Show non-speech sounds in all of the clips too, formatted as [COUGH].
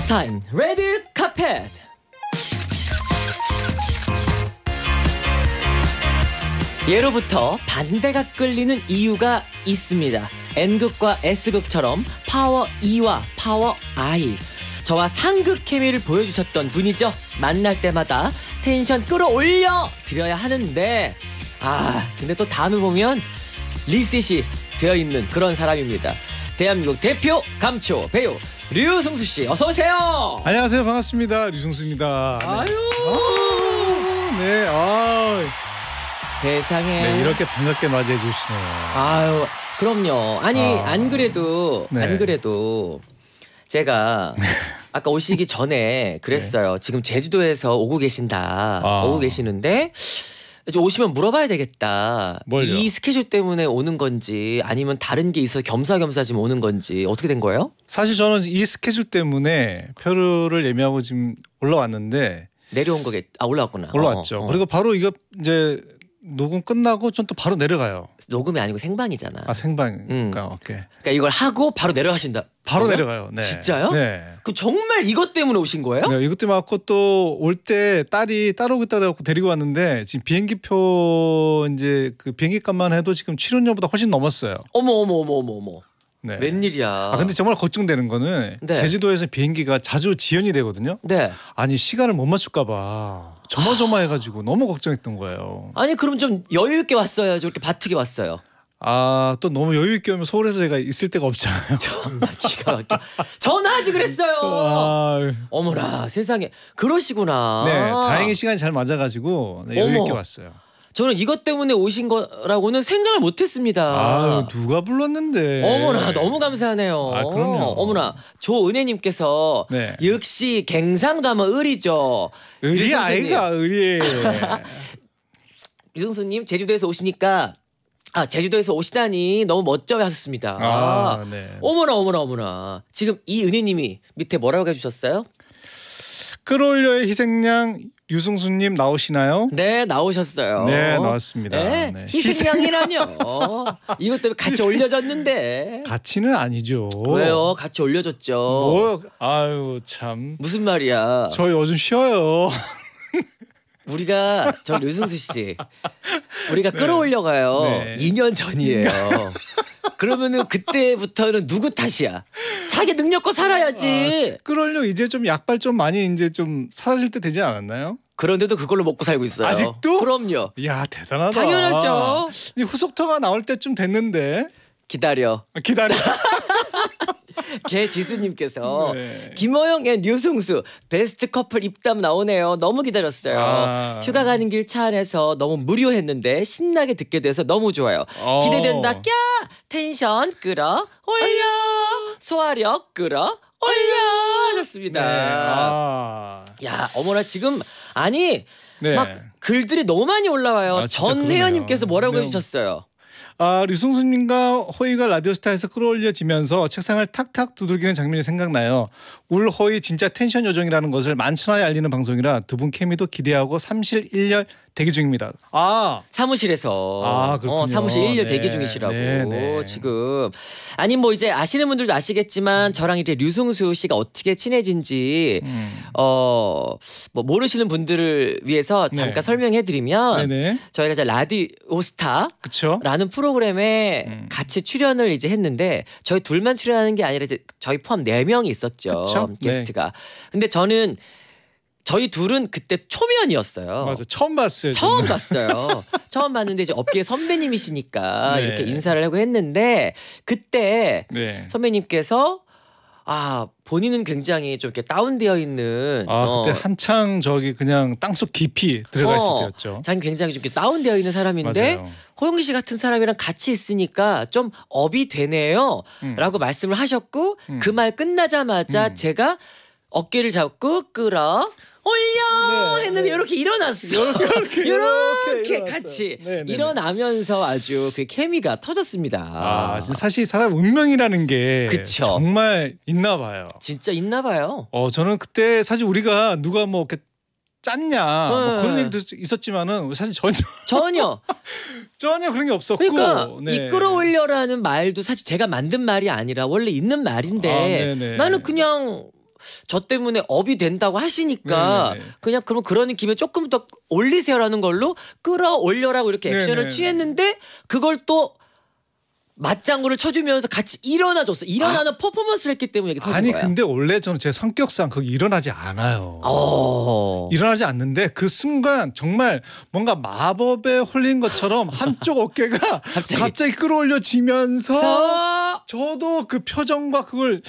클 타임 레드 카펫 예로부터 반대가 끌리는 이유가 있습니다. N극과 S극처럼 파워 E와 파워 I 저와 상극 케미를 보여주셨던 분이죠. 만날 때마다 텐션 끌어올려 드려야 하는데 아 근데 또 다음에 보면 리셋이 되어 있는 그런 사람입니다. 대한민국 대표 감초 배우 류승수 씨 어서 오세요. 안녕하세요 반갑습니다 류승수입니다. 네. 아유. 아유 네. 아. 세상에. 네, 이렇게 반갑게 맞이해 주시네요. 아유 그럼요. 아니 아. 안 그래도 네. 안 그래도 제가 네. 아까 오시기 전에 그랬어요. [LAUGHS] 네. 지금 제주도에서 오고 계신다. 아. 오고 계시는데 이제 오시면 물어봐야 되겠다. 뭘요? 이 스케줄 때문에 오는 건지 아니면 다른 게 있어 겸사겸사 지금 오는 건지 어떻게 된 거예요? 사실 저는 이 스케줄 때문에 표를 예매하고 지금 올라왔는데 내려온 거겠. 아 올라왔구나. 올라왔죠. 어, 어. 그리고 바로 이거 이제 녹음 끝나고 전또 바로 내려가요. 녹음이 아니고 생방이잖아. 아 생방. 그러니까 오케이. 그러니까 이걸 하고 바로 내려가신다. 바로 그 내려가요. 네. 진짜요? 네. 그 정말 이것 때문에 오신 거예요? 네, 이것 때문에 왔고 또 올 때 딸이 따라오겠다고 데리고 왔는데 지금 비행기표 이제 그 비행기 값만 해도 지금 출연료보다 훨씬 넘었어요. 어머 어머 어머 어머 어머. 네. 웬일이야. 아 근데 정말 걱정되는 거는 네. 제주도에서 비행기가 자주 지연이 되거든요. 네. 아니 시간을 못 맞출까 봐. 아. 조마조마해가지고 너무 걱정했던 거예요. 아니 그럼 좀 여유 있게 왔어야죠. 이렇게 바트게 왔어요. 아또 너무 여유 있게 오면 서울에서 제가 있을 데가 없잖아요. [LAUGHS] 정말 기가 막혀. 전화하지 그랬어요. 와. 아. 어머나 세상에 그러시구나. 네, 다행히 시간이 잘 맞아가지고 네, 여유 있게 왔어요. 저는 이것 때문에 오신 거라고는 생각을 못했습니다. 아 누가 불렀는데? 어머나 너무 감사하네요. 아 그럼요. 어머나 조은혜님께서 네. 역시 갱상도 하면 을이죠. 의리 아이가 의리. 요 [LAUGHS] 유승수님 제주도에서 오시니까 아 제주도에서 오시다니 너무 멋져 하셨습니다. 아, 네. 어머나 어머나 어머나 지금 이은희님이 밑에 뭐라고 해주셨어요? 끌어올려의 희생양 유승수님 나오시나요? 네 나오셨어요. 네 나왔습니다. 네, 네. 희생양이라뇨. 이것 때문에 같이 희생... 올려졌는데. 같이는 아니죠. 왜요? 같이 올려졌죠. 뭐 아유 참. 무슨 말이야. 저 요즘 쉬어요. 우리가 저 류승수 씨 우리가 네. 끌어올려가요. 네. 2년 전이에요. 그러면은 그때부터는 누구 탓이야? 자기 능력껏 살아야지. 아, 끌어올려 이제 좀 약발 좀 많이 이제 좀 사라질 때 되지 않았나요? 그런데도 그걸로 먹고 살고 있어요. 아직도? 그럼요. 야 대단하다. 당연하죠. 후속터가 나올 때쯤 됐는데. 기다려. 아, 기다려. [LAUGHS] [LAUGHS] 개지수님께서 네. 김호영의 류승수 베스트 커플 입담 나오네요. 너무 기다렸어요. 아. 휴가 가는 길 차 안에서 너무 무료했는데 신나게 듣게 돼서 너무 좋아요. 어. 기대된다. 꺄 텐션 끌어 올려 소화력 끌어 올려 하셨습니다. 네. 아. 야 어머나 지금 아니 네. 막 글들이 너무 많이 올라와요. 아, 전 회원님께서 뭐라고 명... 해주셨어요? 아, 류승수님과 호이가 라디오스타에서 끌어올려지면서 책상을 탁탁 두들기는 장면이 생각나요. 울 호이 진짜 텐션 요정이라는 것을 만천하에 알리는 방송이라 두 분 케미도 기대하고 3실 1열 대기 중입니다. 아 사무실에서 아, 그렇군요. 어, 사무실 1년 네, 대기 중이시라고 네, 네. 지금 아니 뭐 이제 아시는 분들도 아시겠지만 저랑 이제 류승수 씨가 어떻게 친해진지 음. 어뭐 모르시는 분들을 위해서 잠깐 네. 설명해드리면 네, 네. 저희가 이제 라디오스타라는 프로그램에 음. 같이 출연을 이제 했는데 저희 둘만 출연하는 게 아니라 이제 저희 포함 4 명이 있었죠 그쵸? 게스트가 근데 저는 저희 둘은 그때 초면이었어요. 맞아 처음 봤어요. 처음 저는. 봤어요. 처음 봤는데 이제 업계 선배님이시니까 네. 이렇게 인사를 하고 했는데 그때 네. 선배님께서 아 본인은 굉장히 좀 이렇게 다운되어 있는 아 어, 그때 한창 저기 그냥 땅속 깊이 들어가 있을 어, 때였죠. 자기 굉장히 좀 이렇게 다운되어 있는 사람인데 맞아요. 호영기 씨 같은 사람이랑 같이 있으니까 좀 업이 되네요라고 음. 말씀을 하셨고 음. 그말 끝나자마자 음. 제가 어깨를 잡고 끌어 올려 네, 네. 했는데 [LAUGHS] 이렇게 일어났어. 이렇게, 이렇게 같이 네, 네, 네, 일어나면서 아주 그 케미가 터졌습니다. 아, 사실 사람 운명이라는 게 그쵸? 정말 있나 봐요. 진짜 있나 봐요. 어, 저는 그때 사실 우리가 누가 뭐 이렇게 짰냐 뭐 그런 얘기도 있었지만은 사실 전혀 [LAUGHS] 전혀 전혀 그런 게 없었고 그러니까 네. 이끌어올려라는 말도 사실 제가 만든 말이 아니라 원래 있는 말인데 아, 나는 그냥 저 때문에 업이 된다고 하시니까 네네 그냥 그럼 그러는 김에 조금 더 올리세요라는 걸로 끌어올려라고 이렇게 액션을 네네 취했는데 그걸 또 맞장구를 쳐주면서 같이 일어나줬어. 일어나는 아. 퍼포먼스를 했기 때문에 이게 터진 아니 거야. 근데 원래 저는 제 성격상 거 일어나지 않아요. 오. 어. 일어나지 않는데 그 순간 정말 뭔가 마법에 홀린 것처럼 [LAUGHS] 한쪽 어깨가 갑자기, 갑자기 끌어올려지면서 저도 그 표정과 그걸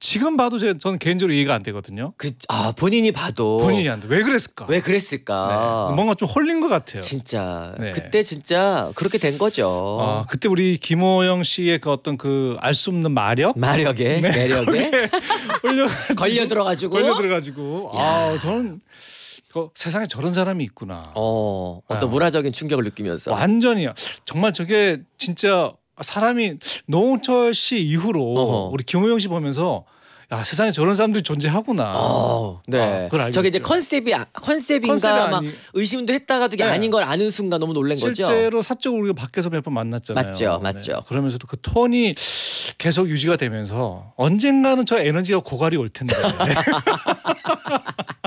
지금 봐도 제, 저는 개인적으로 이해가 안 되거든요. 그, 아 본인이 봐도 본인이 안 돼. 왜 그랬을까? 왜 그랬을까? 네. 뭔가 좀 홀린 것 같아요. 진짜 네. 그때 진짜 그렇게 된 거죠. 어, 그때 우리 김호영 씨의 그 어떤 그 알 수 없는 마력, 마력에 네. 매력에 [LAUGHS] [LAUGHS] 걸려 들어가지고 걸려 들어가지고 아 저는. 저, 세상에 저런 사람이 있구나. 어, 어떤 아. 문화적인 충격을 느끼면서 완전히 정말 저게 진짜 사람이 노홍철 씨 이후로 어허. 우리 김호영 씨 보면서 아 세상에 저런 사람들이 존재하구나. 어, 네. 아, 그걸 알죠. 저게 이제 컨셉이 아, 컨셉인가 컨셉이 막 아니- 의심도 했다가도 이게 네. 아닌 걸 아는 순간 너무 놀란 거죠. 실제로 사적으로 우리가 밖에서 몇 번 만났잖아요. 맞죠, 네. 맞죠. 그러면서도 그 톤이 계속 유지가 되면서 언젠가는 저 에너지가 고갈이 올 텐데. [LAUGHS]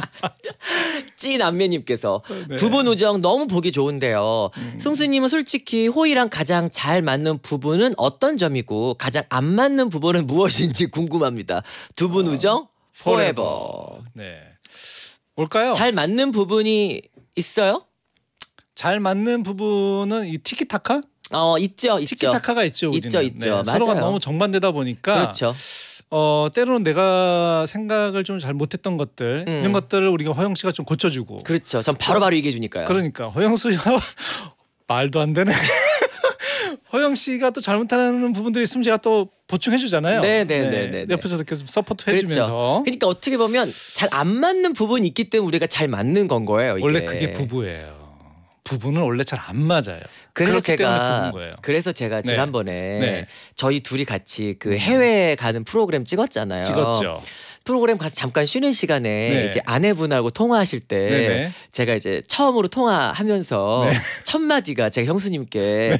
찐 안매님께서 네. 두분 우정 너무 보기 좋은데요. 음. 승수님은 솔직히 호이랑 가장 잘 맞는 부분은 어떤 점이고 가장 안 맞는 부분은 무엇인지 궁금합니다. 두분 아, 우정 포레버. 네. 뭘까요? 잘 맞는 부분이 있어요? 잘 맞는 부분은 이 티키타카? 어 있죠 있죠 티키타카가 있죠 우리는. 있죠 있죠 네, 서로가 너무 정반대다 보니까 그렇죠 어 때로는 내가 생각을 좀 잘 못했던 것들 음. 이런 것들을 우리가 허영 씨가 좀 고쳐주고 그렇죠 전 바로바로 바로 얘기해 주니까요 그러니까 허영 씨 [LAUGHS] 말도 안 되네 허영 씨가 또 잘못하는 부분들이 있으면 제가 또 보충해 주잖아요. 네네네. 네, 옆에서 네, 이렇게 네, 네, 서포트 해주면서. 그렇죠. 그러니까 어떻게 보면 잘 안 맞는 부분이 있기 때문에 우리가 잘 맞는 건 거예요. 이게. 원래 그게 부부예요. 부부는 원래 잘 안 맞아요. 그래서 제가 그래서 제가 지난번에 네. 저희 둘이 같이 그 음. 해외 가는 프로그램 찍었잖아요. 찍었죠. 프로그램 가서 잠깐 쉬는 시간에 네. 이제 아내분하고 통화하실 때 네네. 제가 이제 처음으로 통화하면서 [LAUGHS] 첫 마디가 제가 형수님께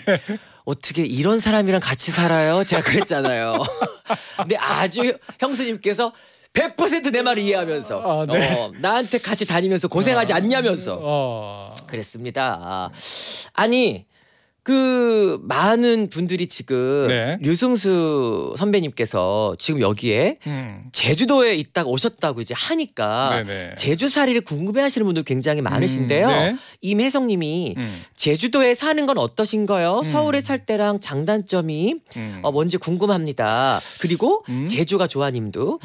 어떻게 이런 사람이랑 같이 살아요? 제가 그랬잖아요. [LAUGHS] 근데 아주 형수님께서 100%내 말을 이해하면서 아, 네. 어, 나한테 같이 다니면서 고생하지 아, 않냐면서 어... 그랬습니다. 아. 아니 그 많은 분들이 지금 네. 류승수 선배님께서 지금 여기에 음. 제주도에 있다가 오셨다고 이제 하니까 네네. 제주사이를 궁금해하시는 분들 굉장히 음, 많으신데요. 음. 네. 임혜성님이 음. 제주도에 사는 건 어떠신가요? 음. 서울에 살 때랑 장단점이 음. 어, 뭔지 궁금합니다. 그리고 제주가 좋아님도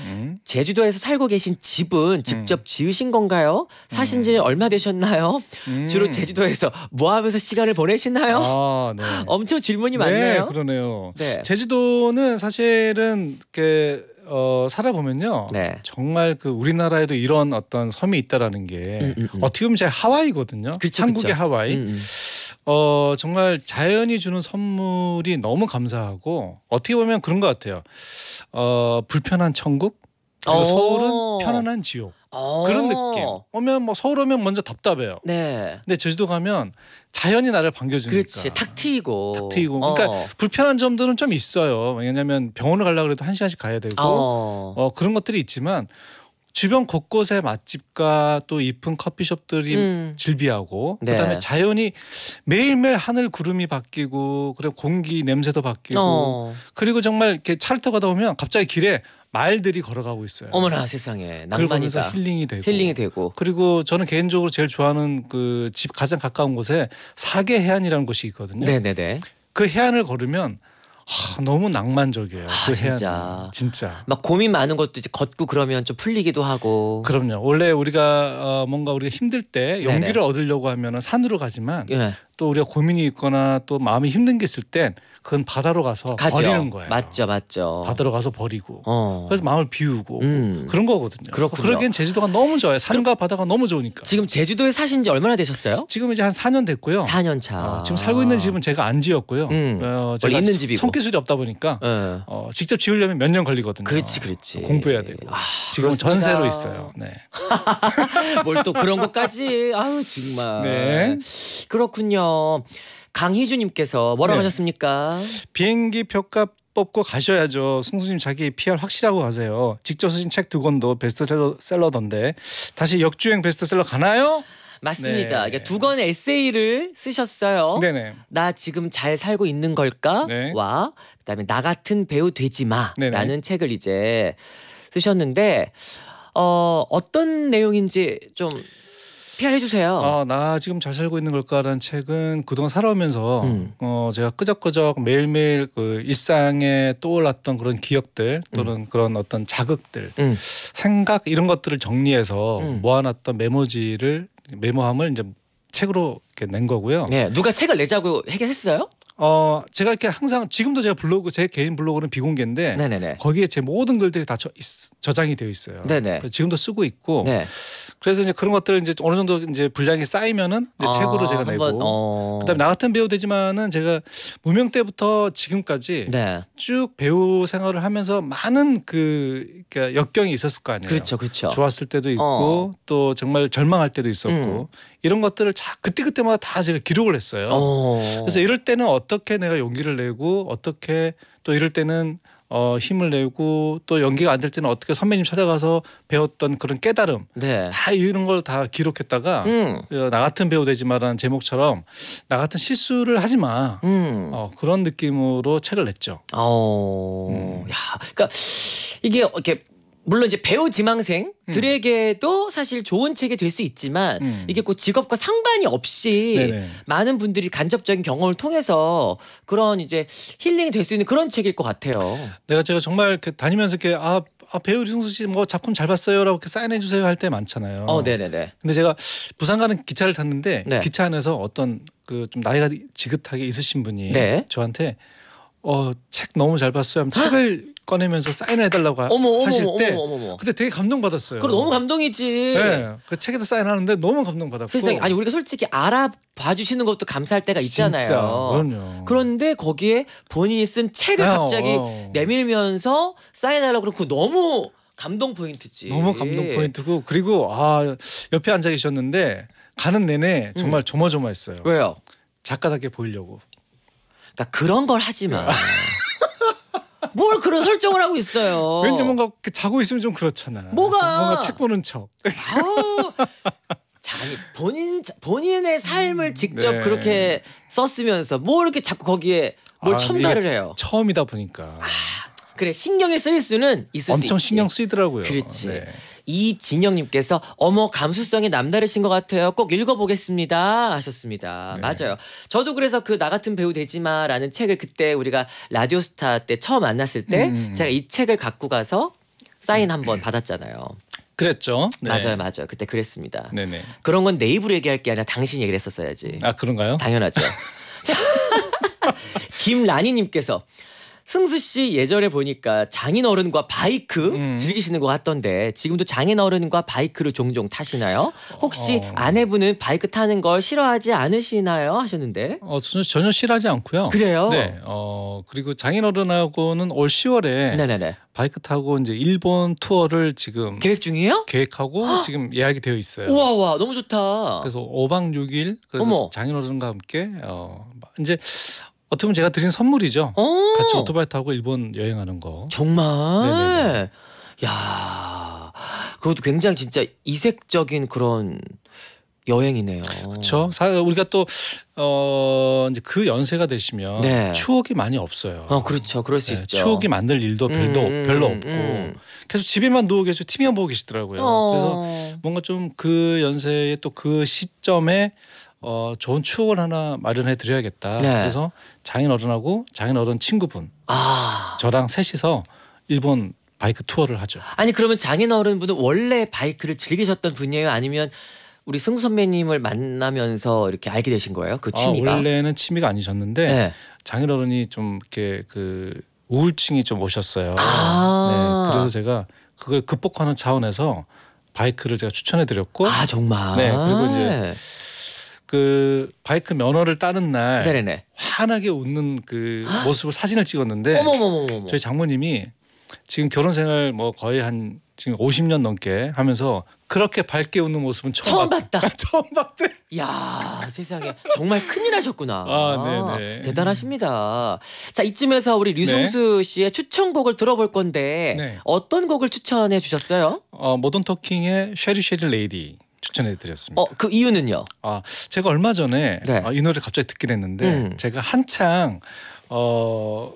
제주도에서 살고 계신 집은 직접 지으신 건가요? 사신 지 얼마 되셨나요? 주로 제주도에서 뭐 하면서 시간을 보내시나요? 아. 아, 네. 엄청 질문이 네, 많네요. 네, 그러네요. 네. 제주도는 사실은 그 어, 살아보면요. 네. 정말 그 우리나라에도 이런 어떤 섬이 있다라는 게 음, 음, 음. 어떻게 보면 제 하와이거든요. 그쵸, 한국의 그쵸. 하와이. 음, 음, 어, 정말 자연이 주는 선물이 너무 감사하고 어떻게 보면 그런 것 같아요. 어, 불편한 천국 그 서울은 편안한 지옥. 그런 어. 느낌. 오면 뭐 서울 오면 먼저 답답해요. 네. 근데 제주도 가면 자연이 나를 반겨주니까. 그렇지. 탁 트이고. 탁 트이고. 어. 그러니까 불편한 점들은 좀 있어요. 왜냐하면 병원을 가려고 해도 한 시간씩 가야 되고 어. 어, 그런 것들이 있지만 주변 곳곳에 맛집과 또 이쁜 커피숍들이 음. 즐비하고 네. 그다음에 자연이 매일매일 하늘 구름이 바뀌고 그리고 공기 냄새도 바뀌고 어. 그리고 정말 이렇게 차를 타고 가다 보면 갑자기 길에 말들이 걸어가고 있어요. 어머나 세상에 낭만이다. 힐링이 되고 힐링이 되고 그리고 저는 개인적으로 제일 좋아하는 그 집 가장 가까운 곳에 사계 해안이라는 곳이 있거든요. 네네네. 네, 네. 그 해안을 걸으면 하, 너무 낭만적이에요. 아, 그 진짜. 진짜. 막 고민 많은 것도 이제 걷고 그러면 좀 풀리기도 하고. 그럼요. 원래 우리가 어, 뭔가 우리가 힘들 때 용기를 네네. 얻으려고 하면은 산으로 가지만 네. 또 우리가 고민이 있거나 또 마음이 힘든 게 있을 땐 그건 바다로 가서 가죠. 버리는 거예요. 맞죠, 맞죠. 바다로 가서 버리고 어. 그래서 마음을 비우고 뭐 음. 그런 거거든요. 그렇군요. 그러기엔 제주도가 너무 좋아요. 산과 바다가 너무 좋으니까. 지금 제주도에 사신 지 얼마나 되셨어요? 지금 이제 한 4년 됐고요. 4년 차. 어, 지금 살고 있는 집은 제가 안 지었고요. 음. 어, 제가 있는 집이고. 손기술이 없다 보니까 네. 어, 직접 지으려면 몇 년 걸리거든요. 그렇지, 그렇지. 공부해야 되고. 아, 지금 전세로 있어요. 네. [LAUGHS] 뭘 또 그런 것까지. 아유 정말. 네. 그렇군요. 강희주님께서 뭐라고 네. 하셨습니까? 비행기 표값 뽑고 가셔야죠. 승수님 자기 PR 확실하고 가세요. 직접 쓰신 책 두 권도 베스트셀러던데 다시 역주행 베스트셀러 가나요? 맞습니다. 네. 두권 에세이를 쓰셨어요. 네네. 나 지금 잘 살고 있는 걸까? 네. 와 그다음에 나 같은 배우 되지 마라는 책을 이제 쓰셨는데 어, 어떤 내용인지 좀 피표해 주세요. 아, 나 지금 잘 살고 있는 걸까라는 책은 그동안 살아오면서 음. 어, 제가 끄적끄적 매일매일 그 일상에 떠올랐던 그런 기억들 또는 음. 그런 어떤 자극들, 음. 생각 이런 것들을 정리해서 음. 모아놨던 메모지를 메모함을 이제 책으로 이렇게 낸 거고요. 네, 누가 책을 내자고 했어요 어 제가 이렇게 항상 지금도 제가 블로그 제 개인 블로그는 비공개인데 네네네. 거기에 제 모든 글들이 다 저, 저장이 되어 있어요. 지금도 쓰고 있고 네. 그래서 이제 그런 것들을 이제 어느 정도 이제 분량이 쌓이면은 이제 아, 책으로 제가 내고 어... 그다음에 나 같은 배우 되지만은 제가 무명 때부터 지금까지 네. 쭉 배우 생활을 하면서 많은 그 그러니까 역경이 있었을 거 아니에요. 그렇죠, 그렇죠. 좋았을 때도 있고 어. 또 정말 절망할 때도 있었고 음. 이런 것들을 자 그때그때마다 다 제가 기록을 했어요. 오. 어. 그래서 이럴 때는 어떻게 내가 용기를 내고 어떻게 또 이럴 때는 어, 힘을 내고 또 연기가 안 될 때는 어떻게 선배님 찾아가서 배웠던 그런 깨달음 네. 다 이런 걸 다 기록했다가 음. 어, 나 같은 배우 되지 마라는 제목처럼 나 같은 실수를 하지 마 음. 어, 그런 느낌으로 책을 냈죠. 어, 음. 야, 그러니까 이게 이렇게 물론 이제 배우 지망생들에게도 음. 사실 좋은 책이 될 수 있지만 음. 이게 꼭 직업과 상관이 없이 네네. 많은 분들이 간접적인 경험을 통해서 그런 이제 힐링이 될 수 있는 그런 책일 것 같아요. 내가 제가 정말 그 다니면서 이렇게 아, 아 배우 이승수 씨 뭐 작품 잘 봤어요라고 이렇게 사인해 주세요 할 때 많잖아요. 어, 네네네. 근데 제가 부산 가는 기차를 탔는데 네. 그 기차 안에서 어떤 그 좀 나이가 지긋하게 있으신 분이 네. 저한테 어책 너무 잘 봤어요. 하면 책을 꺼내면서 사인을 해달라고 어머, 하실 어머, 때 어머, 어머, 그때 되게 감동받았어요. 그럼 너무 감동이지. 네, 그 책에다 사인하는데 너무 감동받았고. 세상에 아니 우리가 솔직히 알아봐 주시는 것도 감사할 때가 있잖아요. 진짜, 그럼요. 그런데 거기에 본인이 쓴 책을 네, 갑자기 어, 어. 내밀면서 사인하려고 그러고 너무 감동 포인트지. 너무 감동 예. 포인트고 그리고 아 옆에 앉아 계셨는데 가는 내내 정말 음. 조마조마했어요. 왜요? 작가답게 보이려고. 그러니까 그런 걸 하지 마. 네. 뭘 그런 설정을 하고 있어요. 왠지 뭔가 그 자고 있으면 좀 그렇잖아. 뭐가 뭔가 책 보는 척. 아니 본인 본인의 삶을 직접 네. 그렇게 썼으면서 뭐 이렇게 자꾸 거기에 뭘 아, 첨가를 해요. 처음이다 보니까. 아, 그래 신경이 쓰일 수는 있을 엄청 신경 쓰이더라고요. 그렇지. 네. 이진영님께서 어머 감수성이 남다르신 것 같아요. 꼭 읽어보겠습니다 하셨습니다. 네. 맞아요. 저도 그래서 그 나 같은 배우 되지마라는 책을 그때 우리가 라디오스타 때 처음 만났을 때 음. 음. 제가 이 책을 갖고 가서 사인 한번 음. 받았잖아요. 그랬죠. 네. 맞아요, 맞아요. 그때 그랬습니다. 네네. 그런 건내 입으로 얘기할 게 아니라 당신 이 얘기를 했었어야지. 아 그런가요? 당연하죠. [LAUGHS] [LAUGHS] 김라니님께서 승수 씨 예전에 보니까 장인 어른과 바이크 음. 즐기시는 것 같던데 지금도 장인 어른과 바이크를 종종 타시나요? 혹시 어. 아내분은 바이크 타는 걸 싫어하지 않으시나요? 하셨는데. 어 전혀, 전혀 싫어하지 않고요. 그래요? 네. 어 그리고 장인 어른하고는 올 10월에 네네네. 바이크 타고 이제 일본 투어를 지금 계획 중이에요? 계획하고 헉! 지금 예약이 되어 있어요. 우와 우와 너무 좋다. 그래서 5박 6일 그래서 장인 어른과 함께 어 이제 어떻게 보면 제가 드린 선물이죠. 어. 같이 오토바이 타고 일본 여행하는 거. 정말. 네네네. 야, 그것도 굉장히 진짜 이색적인 그런 여행이네요. 그렇죠. 우리가 또 어, 이제 그 연세가 되시면 네. 추억이 많이 없어요. 어, 그렇죠. 그럴 수 네, 있죠. 추억이 만들 일도 음, 별도 음, 별로 음, 없고 음. 계속 집에만 누워 계시고 TV만 보고 계시더라고요. 어. 그래서 뭔가 좀 그 연세에 또 그 시점에 어, 좋은 추억을 하나 마련해 드려야겠다. 네. 그래서 장인 어른하고 장인 어른 친구분 아. 저랑 셋이서 일본 바이크 투어를 하죠. 아니 그러면 장인 어른분은 원래 바이크를 즐기셨던 분이에요? 아니면 우리 승 선배님을 만나면서 이렇게 알게 되신 거예요? 그 아, 취미가 아, 원래는 취미가 아니셨는데 네. 장인 어른이 좀 이렇게 그 우울증이 좀 오셨어요. 아. 네, 그래서 제가 그걸 극복하는 차원에서 바이크를 제가 추천해 드렸고 아 정말 네 그리고 이제 그 바이크 면허를 따는 날 네네네. 환하게 웃는 그 모습을 사진을 찍었는데 어머머머머. 저희 장모님이 지금 결혼 생활 뭐 거의 한 지금 50년 넘게 하면서 그렇게 밝게 웃는 모습은 처음, 처음 봤... 다 [LAUGHS] 처음 봤대. 야 세상에 정말 큰일 하셨구나. 아, 네네. 대단하십니다. 자 이쯤에서 우리 류성수 네. 씨의 추천곡을 들어볼 건데 네. 어떤 곡을 추천해 주셨어요? 어 모던 토킹의 쉐리 쉐리 레이디. 추천해드렸습니다. 어, 그 이유는요? 아, 제가 얼마 전에 네. 아, 이 노래 갑자기 듣게 됐는데 음. 제가 한창 어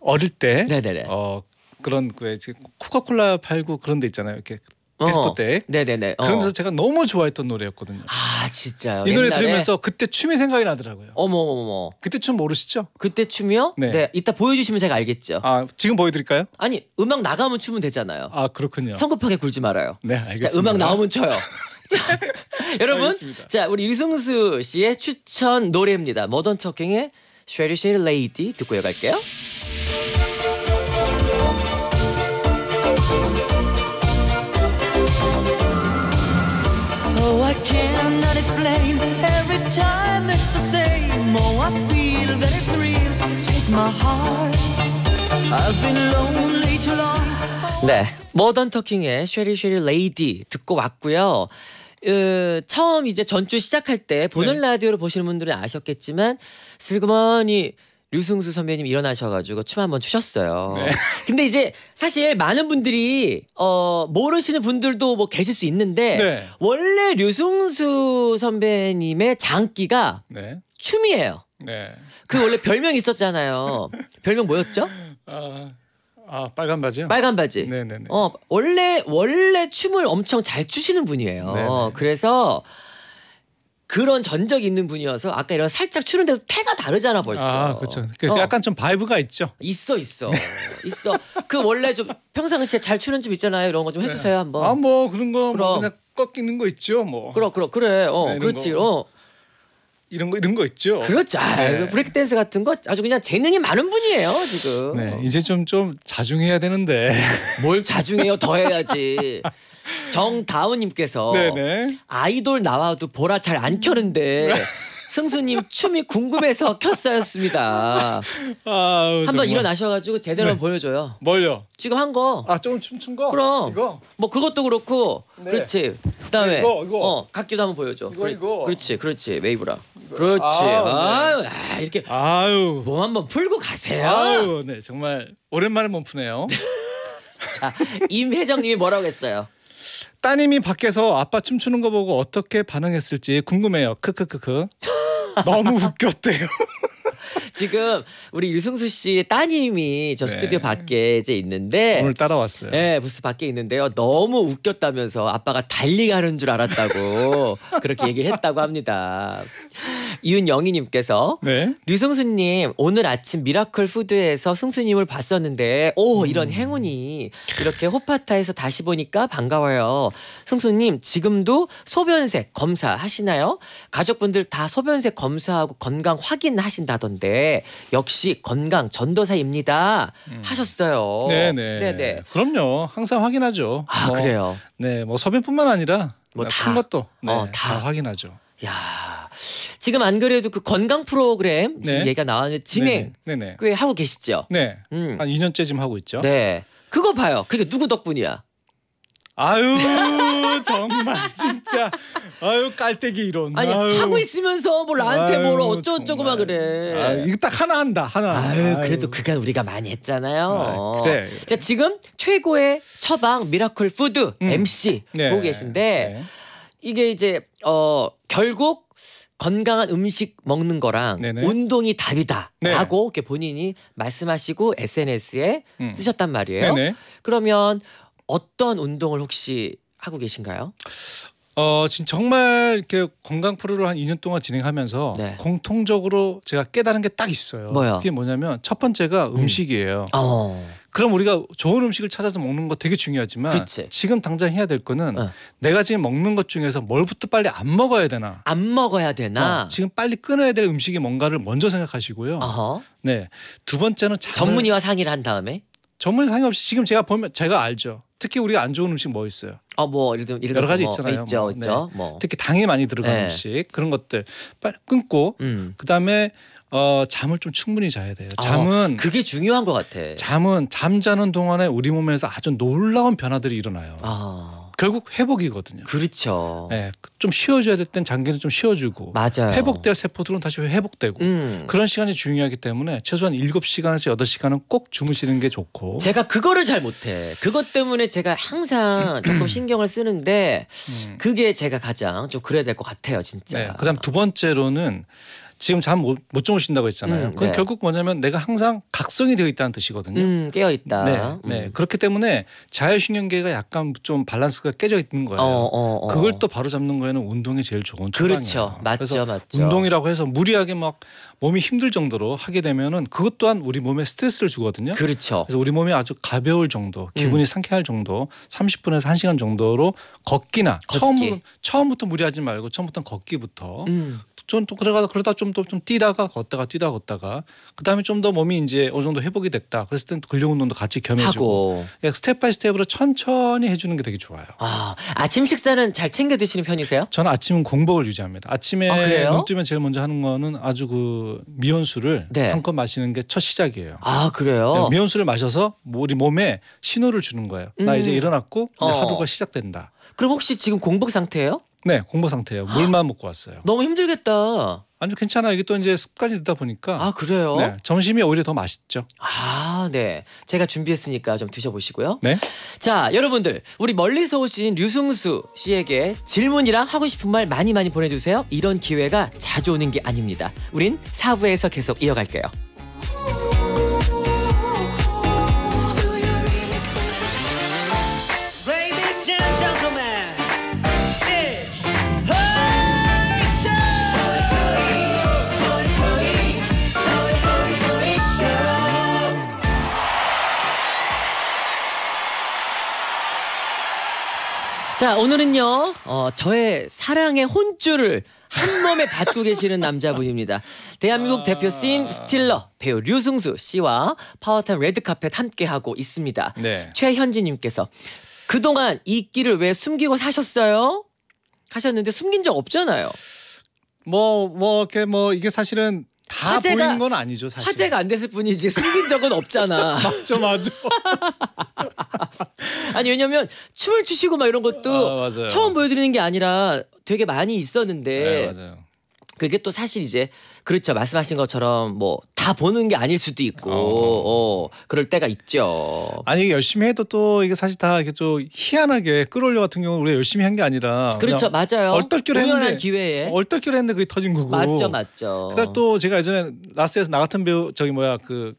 어릴 때 네네네. 어 그런 왜 코카콜라 팔고 그런 데 있잖아요. 이렇게 어. 디스코 때. 네네네. 어. 그런 데서 제가 너무 좋아했던 노래였거든요. 아 진짜요. 이 노래 옛날에? 들으면서 그때 춤이 생각이 나더라고요. 어머 어머 그때 춤 모르시죠? 그때 춤이요? 네. 네. 이따 보여주시면 제가 알겠죠. 아 지금 보여드릴까요? 아니 음악 나가면 추면 되잖아요. 아 그렇군요. 성급하게 굴지 말아요. 네 알겠습니다. 자, 음악 나오면 춰요. 자, 여러분, 알겠습니다. 자 우리 유승수 씨의 추천 노래입니다. 머던 척킹의 Shady Shady Lady 듣고 이어갈게요. Oh, I cannot explain. Every time it's the same. Oh, I feel that it's real. Take my heart. I've been lonely too long. 네, 머던 터킹의 쉐리 쉐리 레이디 듣고 왔고요. 그 처음 이제 전주 시작할 때 보는 네. 라디오를 보시는 분들은 아셨겠지만 슬그머니 류승수 선배님 일어나셔가지고 춤 한번 추셨어요. 네. [LAUGHS] 근데 이제 사실 많은 분들이 어 모르시는 분들도 뭐 계실 수 있는데 네. 원래 류승수 선배님의 장기가 네. 춤이에요. 네. 그 원래 별명이 있었잖아요. 별명 뭐였죠? 아, 아 빨간 바지요? 빨간 바지. 네네네. 어 원래 원래 춤을 엄청 잘 추시는 분이에요. 네네. 그래서 그런 전적 있는 분이어서 아까 이런 살짝 추는데도 태가 다르잖아 벌써. 아 그렇죠. 어. 약간 좀 바이브가 있죠. 있어 있어 네. 있어. 그 원래 좀 평상시에 잘 추는 춤 있잖아요. 이런 거 좀 해주세요 네. 한번. 아뭐 그런 거뭐 그냥 꺾이는 거 있죠 뭐. 그럼 그럼 그래. 어 네, 그렇지. 거. 어. 이런 거 이런 거 있죠. 그렇죠. 아, 네. 그 브레이크 댄스 같은 거 아주 그냥 재능이 많은 분이에요 지금. 네, 이제 좀좀 좀 자중해야 되는데. [LAUGHS] 뭘 자중해요? 더 해야지. 정다운님께서 네, 네. 아이돌 나와도 보라 잘 안 켜는데. 네. 승수님 춤이 궁금해서 켰어였습니다. [LAUGHS] 아, 한번 일어나셔가지고 제대로 네. 보여줘요. 뭘요? 지금 한 거. 아 조금 춤춘 거. 그럼. 이거. 뭐 그것도 그렇고. 네. 그렇지. 그다음에 이거 이거. 어, 각기도 한번 보여줘. 이거 그래, 이거. 그렇지, 그렇지. 웨이브라. 그렇지. 아, 네. 아, 이렇게 아유. 몸 한번 풀고 가세요. 아유, 네 정말 오랜만에 몸 푸네요. [LAUGHS] 자, 임회장님이 뭐라고 했어요? 따님이 밖에서 아빠 춤추는 거 보고 어떻게 반응했을지 궁금해요. 크크크크. 너무 웃겼대요. [LAUGHS] 지금 우리 유승수 씨 따님이 저 네. 스튜디오 밖에 이제 있는데 오늘 따라왔어요. 네, 부스 밖에 있는데요. 너무 웃겼다면서 아빠가 달리 가는 줄 알았다고 [LAUGHS] 그렇게 얘기를 했다고 합니다. 이은영희님께서 [LAUGHS] 네. 류승수님 오늘 아침 미라클 푸드에서 승수님을 봤었는데 오 음. 이런 행운이 이렇게 호파타에서 다시 보니까 반가워요. 승수님 지금도 소변색 검사 하시나요? 가족분들 다 소변색 검사하고 건강 확인하신다던데 역시 건강 전도사입니다 음. 하셨어요. 네네. 네네. 그럼요. 항상 확인하죠. 아 뭐, 그래요. 네, 뭐 소변뿐만 아니라 뭐큰 것도 네, 어, 다. 다 확인하죠. 야. 지금 안 그래도 그 건강 프로그램 네. 얘기가 나왔는데 진행 네네. 꽤 하고 계시죠? 네. 음. 한 2년째 지금 하고 있죠. 네. 그거 봐요. 그게 누구 덕분이야? 아유 [LAUGHS] 정말 진짜 아유 깔때기 이런 아니 아유. 하고 있으면서 뭐 나한테 뭘 어쩌고저쩌고 막 그래 아유, 이거 딱 하나 한다 하나 아유, 아유. 그래도 그간 우리가 많이 했잖아요 아, 그래 자 지금 최고의 처방 미라클 푸드 음. MC 네. 보고 계신데 네. 이게 이제 어 결국 건강한 음식 먹는 거랑 네네. 운동이 답이다라고 네. 본인이 말씀하시고 SNS에 음. 쓰셨단 말이에요. 네네. 그러면 어떤 운동을 혹시 하고 계신가요? 어 지금 정말 이렇게 건강 프로를 한 2년 동안 진행하면서 네. 공통적으로 제가 깨달은 게 딱 있어요. 뭐요? 그게 뭐냐면 첫 번째가 음. 식이에요 어. 그럼 우리가 좋은 음식을 찾아서 먹는 거 되게 중요하지만 그치. 지금 당장 해야 될 거는 어. 내가 지금 먹는 것 중에서 뭘부터 빨리 안 먹어야 되나? 안 먹어야 되나? 어, 지금 빨리 끊어야 될 음식이 뭔가를 먼저 생각하시고요. 네. 두 번째는 잠을, 전문의와 상의를 한 다음에 전문의 상의 없이 지금 제가 보면 제가 알죠. 특히 우리가 안 좋은 음식 뭐 있어요? 어뭐 예를 들면 여러 가지 뭐 있잖아요. 있죠, 뭐. 있죠. 네. 뭐. 특히 당이 많이 들어간 네. 음식 그런 것들 빨리 끊고 음. 그다음에 어, 잠을 좀 충분히 자야 돼요. 아, 잠은 아, 그게 중요한 것 같아. 잠은 잠자는 동안에 우리 몸에서 아주 놀라운 변화들이 일어나요. 아. 결국 회복이거든요. 그렇죠. 네, 좀 쉬어줘야 될 땐 장기는 좀 쉬어주고 맞아요. 회복될 세포들은 다시 회복되고 음. 그런 시간이 중요하기 때문에 최소한 7시간에서 8시간은 꼭 주무시는 게 좋고 제가 그거를 잘 못해. 그것 때문에 제가 항상 [CLEARS THROAT] 조금 신경을 쓰는데 음. 그게 제가 가장 좀 그래야 될 것 같아요. 진짜. 네, 그 다음 두 번째로는 지금 잠 못 못 주무신다고 했잖아요. 음, 그건 네. 결국 뭐냐면 내가 항상 각성이 되어 있다는 뜻이거든요. 음, 깨어 있다. 네, 네. 음. 그렇기 때문에 자율신경계가 약간 좀 밸런스가 깨져 있는 거예요. 어, 어, 어. 그걸 또 바로 잡는 거에는 운동이 제일 좋은 처방이에요. 그렇죠, 맞죠, 맞죠. 운동이라고 해서 무리하게 막 몸이 힘들 정도로 하게 되면은 그것 또한 우리 몸에 스트레스를 주거든요. 그렇죠. 그래서 우리 몸이 아주 가벼울 정도, 기분이 음. 상쾌할 정도, 30분에서 1시간 정도로 걷기나 걷기. 처음 처음부터 무리하지 말고 처음부터 걷기부터 음. 전또그가다 그러다 좀 또좀 좀 뛰다가 걷다가 뛰다 걷다가 그다음에 좀 더 몸이 이제 어느 정도 회복이 됐다. 그랬을 땐 근력 운동도 같이 겸해주고 그러니까 스텝 바이 스텝으로 천천히 해주는 게 되게 좋아요. 아 아침 식사는 잘 챙겨 드시는 편이세요? 저는 아침은 공복을 유지합니다. 아침에 아, 눈 뜨면 제일 먼저 하는 거는 아주 그 미온수를 네. 한컵 마시는 게 첫 시작이에요. 아 그래요? 네, 미온수를 마셔서 뭐 우리 몸에 신호를 주는 거예요. 음. 나 이제 일어났고 어. 하루가 시작된다. 그럼 혹시 지금 공복 상태예요? 네, 공복 상태예요. 물만 먹고 왔어요. 너무 힘들겠다. 아주 괜찮아 이게 또 이제 습관이 되다 보니까 아 그래요? 네, 점심이 오히려 더 맛있죠. 아 네, 제가 준비했으니까 좀 드셔보시고요. 네. 자 여러분들 우리 멀리서 오신 류승수 씨에게 질문이랑 하고 싶은 말 많이 많이 보내주세요. 이런 기회가 자주 오는 게 아닙니다. 우린 사부에서 계속 이어갈게요. 자 오늘은요 어, 저의 사랑의 혼쭐을한 몸에 받고 계시는 남자분입니다. 대한민국 아. 대표 씬 스틸러 배우 류승수 씨와 파워타임 레드카펫 함께하고 있습니다. 네. 최현진님께서 그동안 이 끼를 왜 숨기고 사셨어요? 하셨는데 숨긴 적 없잖아요. 뭐뭐 뭐, 이렇게 뭐 이게 사실은 다 화제가, 보인 건 아니죠 사실. 화제가 안 됐을 뿐이지 숨긴 적은 없잖아. 맞죠 [LAUGHS] 맞죠. [LAUGHS] 아니 왜냐면 춤을 추시고 막 이런 것도 아, 처음 보여드리는 게 아니라 되게 많이 있었는데 네, 그게 또 사실 이제 그렇죠 말씀하신 것처럼 뭐다 보는 게 아닐 수도 있고 어. 어, 그럴 때가 있죠. 아니 열심히 해도 또 이게 사실 다 이게 좀 희한하게 끌어올려 같은 경우는 우리가 열심히 한 게 아니라 그렇죠 맞아요. 얼떨결에 했는데 기회에 얼떨결에 했는데 그게 터진 거고 맞죠 맞죠. 그다음 또 제가 예전에 라스에서 나 같은 배우 저기 뭐야 그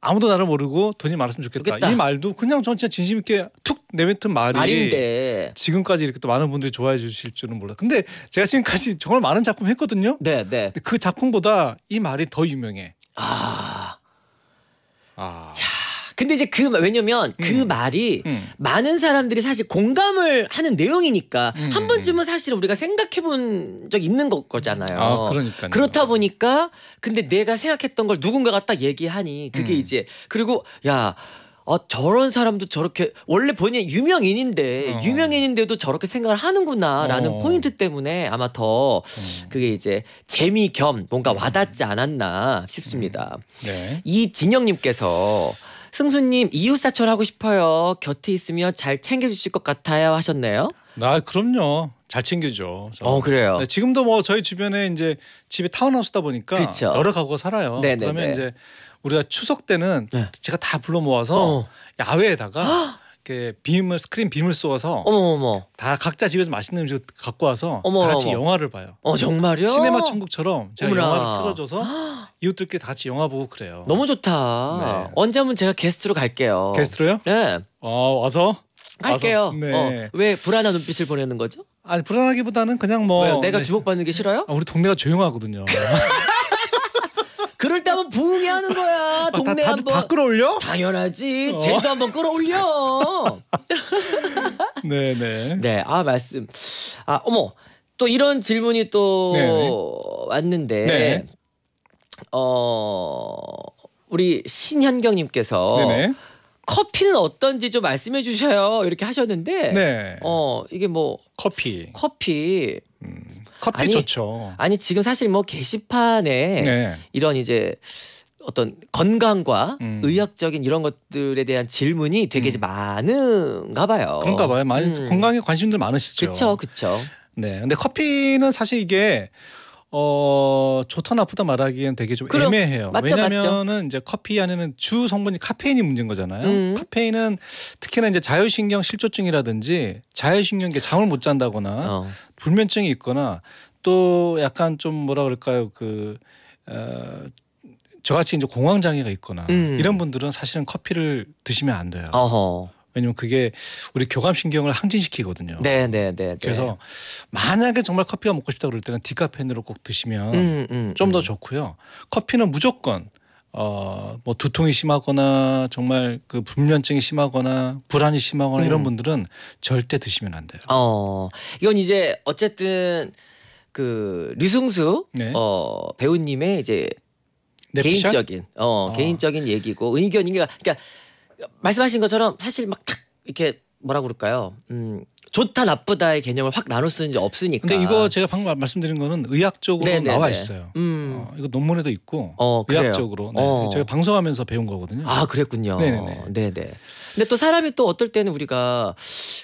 아무도 나를 모르고 돈이 많았으면 좋겠다. 좋겠다. 이 말도 그냥 전진 진심 있게 툭 내뱉은 말이 말인데. 지금까지 이렇게 또 많은 분들이 좋아해 주실 줄은 몰라. 근데 제가 지금까지 정말 많은 작품 했거든요. 네, 네. 그 작품보다 이 말이 더 유명해. 아. 아. 야, 근데 이제 그 왜냐면 그 음. 말이 음. 많은 사람들이 사실 공감을 하는 내용이니까 음. 음 한 번쯤은 음. 사실 우리가 생각해 본 적 있는 거, 거잖아요. 아, 그러니까 그렇다 보니까 근데 내가 생각했던 걸 누군가가 딱 얘기하니 그게 음. 이제 그리고 야아 저런 사람도 저렇게 원래 본인이 유명인인데 어. 유명인인데도 저렇게 생각을 하는구나라는 어. 포인트 때문에 아마 더 어. 그게 이제 재미 겸 뭔가 음. 와닿지 않았나 싶습니다. 음. 네. 이 진영님께서 승수님 이웃사촌 하고 싶어요. 곁에 있으면 잘 챙겨주실 것 같아요 하셨네요. 나 아, 그럼요. 잘 챙겨줘. 저어 그래요. 네, 지금도 뭐 저희 주변에 이제 집이 타운하우스다 보니까 그쵸. 여러 가구가 살아요. 네네네. 네, 그러면 네. 이제 우리가 추석 때는 네. 제가 다 불러 모아서 어. 야외에다가 이렇 빔을 스크린 빔을 쏘아서 어머어머. 다 각자 집에서 맛있는 음식 갖고 와서 어머어머. 다 같이 영화를 봐요. 어 정말요? 시네마 천국처럼 제가 어머나. 영화를 틀어줘서 이웃들끼리 다 같이 영화 보고 그래요. 너무 좋다. 네. 언제 한번 제가 게스트로 갈게요. 게스트로요? 네. 어 와서 갈게요. 네. 어, 왜 불안한 눈빛을 보내는 거죠? 아니 불안하기보다는 그냥 뭐 왜요? 내가 네. 주목받는 게 싫어요? 아, 우리 동네가 조용하거든요. [LAUGHS] 그럴 때 한번 부흥회 하는 거야. 아, 동네 다, 다, 한번 다 끌어올려? 당연하지. 어. 쟤도 어. 한번 끌어올려. 네네. [LAUGHS] 네. 네. 아 말씀. 아 어머 또 이런 질문이 또 네네. 왔는데 네어 우리 신현경님께서. 네네. 네. 커피는 어떤지 좀 말씀해 주셔요. 이렇게 하셨는데, 네. 어 이게 뭐 커피, 커피 커피 아니, 좋죠. 아니 지금 사실 뭐 게시판에 네. 이런 이제 어떤 건강과 음. 의학적인 이런 것들에 대한 질문이 되게 음. 많은가 봐요. 그런가 봐요. 많이 음. 건강에 관심들 많으시죠. 그렇죠, 그렇죠. 네, 근데 커피는 사실 이게 어 좋다 나쁘다 말하기엔 되게 좀 그럼, 애매해요. 맞죠, 왜냐면은 맞죠. 이제 커피 안에는 주 성분이 카페인이 문제인 거잖아요. 음. 카페인은 특히나 이제 자율신경 실조증이라든지 자율신경계 잠을 못 잔다거나 어. 불면증이 있거나 또 약간 좀 뭐라 그럴까요 그 어, 저같이 이제 공황 장애가 있거나 음. 이런 분들은 사실은 커피를 드시면 안 돼요. 어허. 왜냐면 그게 우리 교감신경을 항진시키거든요. 네, 네, 네. 네. 그래서 만약에 정말 커피가 먹고 싶다 그럴 때는 디카페인으로 꼭 드시면 음, 음, 좀더 음. 좋고요. 커피는 무조건 어, 뭐 두통이 심하거나 정말 그 불면증이 심하거나 불안이 심하거나 이런 음. 분들은 절대 드시면 안 돼요. 어, 이건 이제 어쨌든 그 류승수 네. 어, 배우님의 이제 넵샷? 개인적인 어, 어, 개인적인 얘기고 의견인가 그러니까 말씀하신 것처럼 사실 막 탁 이렇게 뭐라 그럴까요? 음, 좋다 나쁘다의 개념을 확 나눌 수는 없으니까. 근데 이거 제가 방금 말씀드린 거는 의학적으로 네네네. 나와 네. 있어요. 음. 어, 이거 논문에도 있고 어, 의학적으로 네. 어. 제가 방송하면서 배운 거거든요. 아 그랬군요. 네네. 네네. 네, 네. 근데 또 사람이 또 어떨 때는 우리가